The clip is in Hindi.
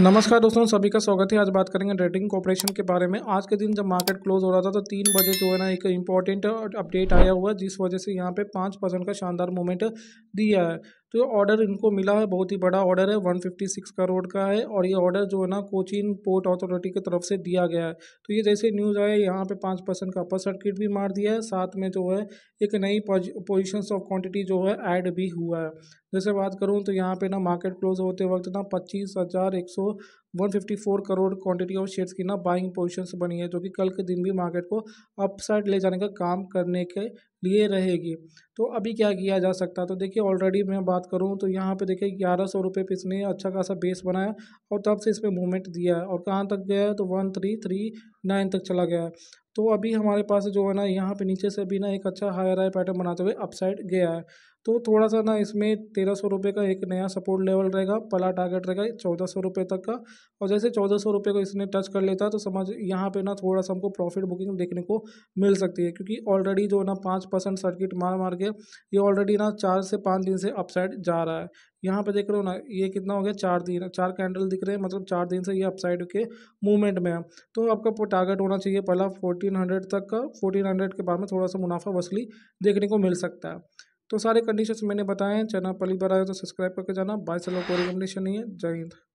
नमस्कार दोस्तों सभी का स्वागत है आज बात करेंगे ट्रेडिंग कॉपरेशन के बारे में आज के दिन जब मार्केट क्लोज हो रहा था तो तीन बजे जो है ना एक इम्पॉर्टेंट अपडेट आया हुआ जिस वजह से यहाँ पे पाँच परसेंट का शानदार मूवमेंट दिया है तो ये ऑर्डर इनको मिला है बहुत ही बड़ा ऑर्डर है वन फिफ्टी सिक्स करोड़ का है और ये ऑर्डर जो है ना कोचिन पोर्ट अथॉरिटी की तरफ से दिया गया है तो ये जैसे न्यूज़ आया यहाँ पे पाँच परसेंट का अपर सर्किट भी मार दिया है साथ में जो है एक नई पोजिशन ऑफ क्वान्टिटी जो है ऐड भी हुआ है जैसे बात करूँ तो यहाँ पे ना मार्केट क्लोज होते वक्त ना पच्चीस हज़ार एक सौ one fifty four crore quantity of shares की ना बाइंग पोजिशंस बनी है जो कि कल के दिन भी मार्केट को अपसाइड ले जाने का काम करने के लिए रहेगी तो अभी क्या किया जा सकता है तो देखिए ऑलरेडी मैं बात करूँ तो यहाँ पे देखिए ग्यारह सौ रुपये पे इसने अच्छा खासा बेस बनाया और तब से इसमें मूवमेंट दिया है और कहाँ तक गया है तो वन थ्री थ्री नाइन तक चला गया है तो अभी हमारे पास जो है ना यहाँ पे नीचे से भी ना एक अच्छा हायर हाई पैटर्न बनाते हुए अपसाइड गया है तो थोड़ा सा ना इसमें तेरह सौ रुपये का एक नया सपोर्ट लेवल रहेगा पला टारगेट रहेगा चौदह सौ रुपये तक का और जैसे चौदह सौ रुपये को इसने टच कर लेता है तो समझ यहाँ पे ना थोड़ा सा हमको प्रॉफिट बुकिंग देखने को मिल सकती है क्योंकि ऑलरेडी जो ना पाँच परसेंट सर्किट मार मार के ये ऑलरेडी ना चार से पाँच दिन से अपसाइड जा रहा है यहाँ पे देख रहे हो ना ये कितना हो गया चार दिन चार कैंडल दिख रहे हैं मतलब चार दिन से ये अपसाइड के मूवमेंट में है तो आपका टारगेट होना चाहिए पहला फोर्टीन हंड्रेड तक का फोर्टीन हंड्रेड के बाद में थोड़ा सा मुनाफा वसली देखने को मिल सकता है तो सारे कंडीशंस मैंने बताए हैं चैनल पहली बार आए तो सब्सक्राइब करके जाना बाय सलो कोई रिकमेंडेशन नहीं है जय हिंद